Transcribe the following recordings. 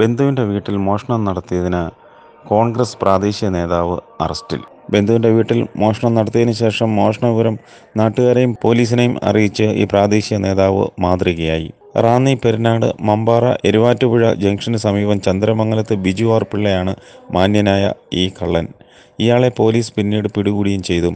ബന്ധുവിൻ്റെ വീട്ടിൽ മോഷണം നടത്തിയതിന് കോൺഗ്രസ് പ്രാദേശിക നേതാവ് അറസ്റ്റിൽ ബന്ധുവിൻ്റെ വീട്ടിൽ മോഷണം നടത്തിയതിനു ശേഷം മോഷണപുരം നാട്ടുകാരെയും പോലീസിനെയും അറിയിച്ച് ഈ പ്രാദേശിക നേതാവ് മാതൃകയായി റാന്നി പെരുന്നാട് മമ്പാറ എരുവാറ്റുപുഴ ജംഗ്ഷന് സമീപം ചന്ദ്രമംഗലത്ത് ബിജു ആർ പിള്ളയാണ് മാന്യനായ ഈ കള്ളൻ ഇയാളെ പോലീസ് പിന്നീട് പിടികൂടിയും ചെയ്തു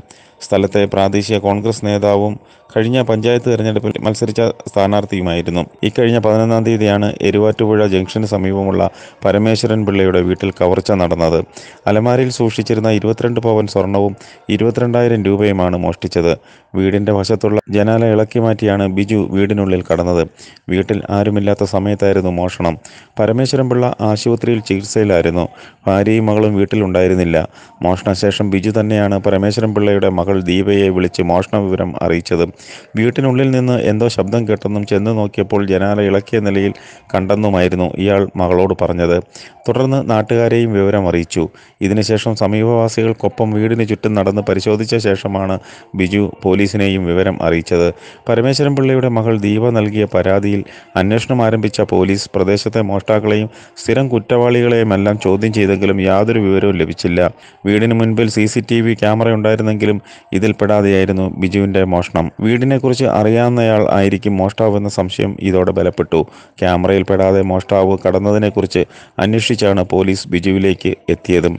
സ്ഥലത്തെ പ്രാദേശിക കോൺഗ്രസ് നേതാവും കഴിഞ്ഞ പഞ്ചായത്ത് തെരഞ്ഞെടുപ്പിൽ മത്സരിച്ച സ്ഥാനാർത്ഥിയുമായിരുന്നു ഇക്കഴിഞ്ഞ പതിനൊന്നാം തീയതിയാണ് എരുവാറ്റുപുഴ ജംഗ്ഷന് സമീപമുള്ള പരമേശ്വരൻ പിള്ളയുടെ വീട്ടിൽ കവർച്ച നടന്നത് അലമാരിയിൽ സൂക്ഷിച്ചിരുന്ന ഇരുപത്തിരണ്ട് പവൻ സ്വർണവും ഇരുപത്തിരണ്ടായിരം രൂപയുമാണ് മോഷ്ടിച്ചത് വീടിൻ്റെ വശത്തുള്ള ജനാല ഇളക്കി മാറ്റിയാണ് ബിജു വീടിനുള്ളിൽ കടന്നത് വീട്ടിൽ ആരുമില്ലാത്ത സമയത്തായിരുന്നു മോഷണം പരമേശ്വരൻ പിള്ള ആശുപത്രിയിൽ ചികിത്സയിലായിരുന്നു ഭാര്യയും മകളും വീട്ടിലുണ്ടായിരുന്നില്ല മോഷണശേഷം ബിജു തന്നെയാണ് പരമേശ്വരൻ പിള്ളയുടെ മകൾ ദീപയെ വിളിച്ച് മോഷണ വിവരം അറിയിച്ചത് വീട്ടിനുള്ളിൽ നിന്ന് എന്തോ ശബ്ദം കേട്ടെന്നും ചെന്ന് നോക്കിയപ്പോൾ ജനാല ഇളക്കിയ നിലയിൽ കണ്ടെന്നുമായിരുന്നു ഇയാൾ മകളോട് പറഞ്ഞത് തുടർന്ന് നാട്ടുകാരെയും വിവരം അറിയിച്ചു ഇതിനുശേഷം സമീപവാസികൾക്കൊപ്പം വീടിന് ചുറ്റും നടന്ന് പരിശോധിച്ച ശേഷമാണ് ബിജു പോലീസിനെയും വിവരം അറിയിച്ചത് പരമേശ്വരൻ പിള്ളയുടെ മകൾ ദീപ നൽകിയ പരാതിയിൽ അന്വേഷണം ആരംഭിച്ച പോലീസ് പ്രദേശത്തെ മോഷ്ടാക്കളെയും സ്ഥിരം കുറ്റവാളികളെയുമെല്ലാം ചോദ്യം ചെയ്തെങ്കിലും യാതൊരു വിവരവും ലഭിച്ചില്ല വീടിന് മുൻപിൽ C C T V camera ഉണ്ടായിരുന്നെങ്കിലും ഇതിൽപ്പെടാതെയായിരുന്നു ബിജുവിൻ്റെ മോഷണം വീടിനെക്കുറിച്ച് അറിയാവുന്നയാൾ ആയിരിക്കും മോഷ്ടാവെന്ന സംശയം ഇതോടെ ബലപ്പെട്ടു ക്യാമറയിൽപ്പെടാതെ മോഷ്ടാവ് കടന്നതിനെക്കുറിച്ച് അന്വേഷിച്ചാണ് പോലീസ് ബിജുവിലേക്ക് എത്തിയതും